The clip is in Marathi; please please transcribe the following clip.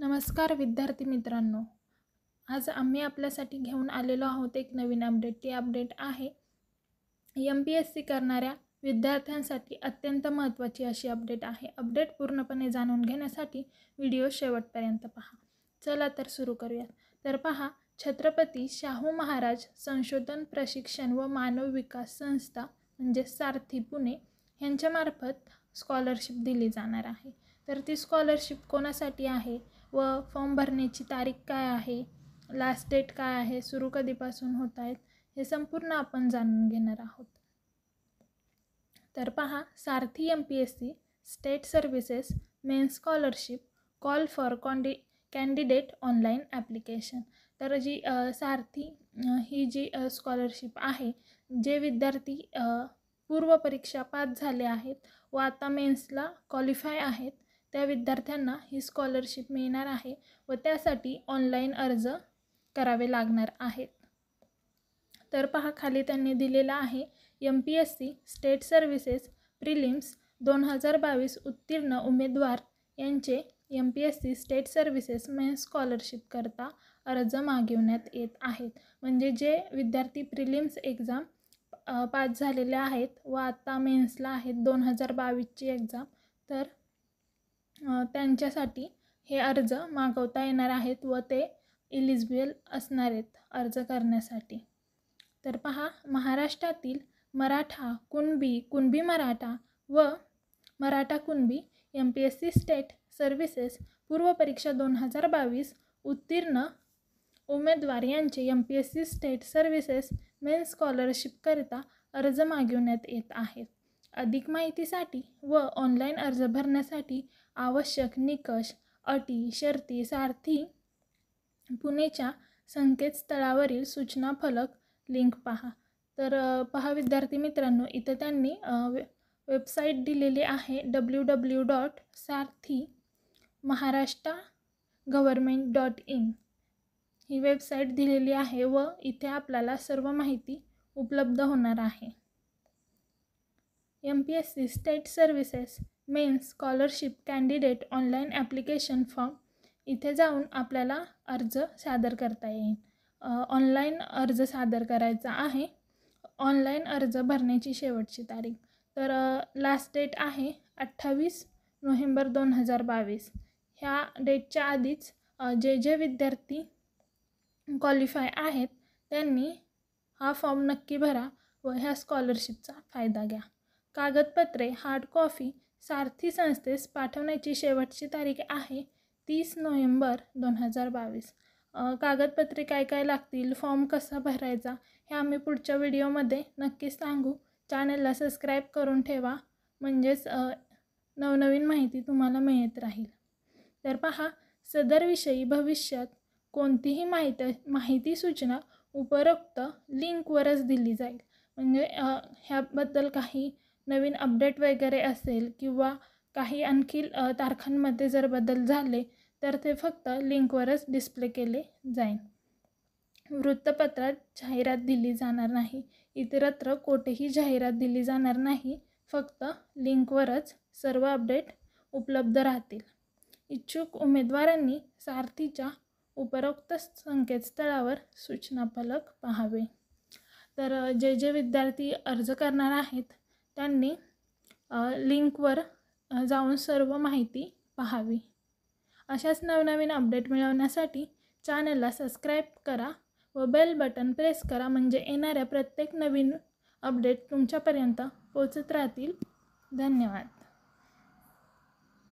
नमस्कार विद्यार्थी मित्रांनो आज आम्ही आपल्यासाठी घेऊन आलेलो आहोत एक नवीन अपडेट ती अपडेट आहे एम पी एस सी करणाऱ्या विद्यार्थ्यांसाठी अत्यंत महत्त्वाची अशी अपडेट आहे अपडेट पूर्णपणे जाणून घेण्यासाठी व्हिडिओ शेवटपर्यंत पहा चला तर सुरू करूयात तर पहा छत्रपती शाहू महाराज संशोधन प्रशिक्षण व मानव विकास संस्था म्हणजे सारथी पुणे यांच्यामार्फत स्कॉलरशिप दिली जाणार आहे तर ती स्कॉलरशिप कोणासाठी आहे व फॉर्म भरण्याची तारीख काय आहे लास्ट डेट काय आहे सुरू कधीपासून होत आहेत हे संपूर्ण आपण जाणून घेणार आहोत तर पहा Sarathi M P S C state services main scholarship call for कॉन्डि कॅन्डिडेट ऑनलाईन ॲप्लिकेशन तर जी सारथी ही जी स्कॉलरशिप आहे जे विद्यार्थी पूर्व परीक्षा पास झाले आहेत व आता मेन्सला क्वालिफाय आहेत त्या विद्यार्थ्यांना ही स्कॉलरशिप मिळणार आहे व त्यासाठी ऑनलाईन अर्ज करावे लागणार आहेत तर पहा खाली त्यांनी दिलेला आहे M P S C state services prelims दोन हजार बावीस उत्तीर्ण उमेदवार यांचे M P S C state services main स्कॉलरशिपकरता अर्ज मागविण्यात येत आहेत म्हणजे जे विद्यार्थी प्रिलिम्स एक्झाम पास झालेले आहेत व आत्ता मेन्सला आहेत दोन हजार बावीसची एक्झाम तर त्यांच्यासाठी हे अर्ज मागवता येणार आहेत व ते इलिजिबल असणार आहेत अर्ज करण्यासाठी तर पहा महाराष्ट्रातील मराठा कुणबी कुणबी मराठा व Maratha Kunbi M P S C state services पूर्वपरीक्षा दोन हजार बावीस उत्तीर्ण उमेदवार यांचे M P S C state services main स्कॉलरशिपकरिता अर्ज मागविण्यात येत आहेत अधिक माहितीसाठी व ऑनलाईन अर्ज भरण्यासाठी आवश्यक निकष अटी शर्ती सारथी पुणेच्या संकेतस्थळावरील सूचना फलक लिंक पहा तर पहा विद्यार्थी मित्रांनो इथं त्यांनी वेबसाईट दिलेली आहे W W dot Sarathi Maharashtra government dot in ही वेबसाईट दिलेली आहे व इथे आपल्याला सर्व माहिती उपलब्ध होणार आहे M P S C state services main scholarship candidate online application form इथे जाऊन आपल्याला अर्ज सादर करता येईल ऑनलाईन अर्ज सादर करायचा आहे ऑनलाईन अर्ज भरण्याची शेवटची तारीख तर लास्ट डेट आहे अठ्ठावीस नोव्हेंबर दोन हजार बावीस ह्या डेटच्या आधीच जे जे विद्यार्थी क्वालिफाय आहेत त्यांनी हा फॉर्म नक्की भरा व ह्या स्कॉलरशिपचा फायदा घ्या कागदपत्रे हार्ड कॉफी सारथी संस्थेस पाठवण्याची शेवटची तारीख आहे तीस नोव्हेंबर दोन हजार बावीस कागदपत्रे काय काय लागतील फॉर्म कसा भरायचा हे आम्ही पुढच्या व्हिडिओमध्ये नक्कीच सांगू चॅनलला सबस्क्राईब करून ठेवा म्हणजेच नवनवीन माहिती तुम्हाला मिळत राहील तर पहा सदरविषयी भविष्यात कोणतीही माहिती माहिती सूचना उपरोक्त लिंकवरच दिली जाईल म्हणजे ह्याबद्दल काही नवीन अपडेट वगैरे असेल किंवा काही आणखी तारखांमध्ये जर बदल झाले तर ते फक्त लिंकवरच डिस्प्ले केले जाईल वृत्तपत्रात जाहिरात दिली जाणार नाही इतरत्र कोठेही जाहिरात दिली जाणार नाही फक्त लिंकवरच सर्व अपडेट उपलब्ध राहतील इच्छुक उमेदवारांनी सारथीच्या उपरोक्त संकेतस्थळावर सूचनाफलक पाहावे तर जे जे विद्यार्थी अर्ज करणार आहेत त्यांनी लिंकवर जाऊन सर्व माहिती पाहावी अशाच नवनवीन अपडेट मिळवण्यासाठी चॅनलला सबस्क्राईब करा व बेल बटन प्रेस करा म्हणजे येणाऱ्या प्रत्येक नवीन अपडेट तुमच्यापर्यंत पोचत राहतील धन्यवाद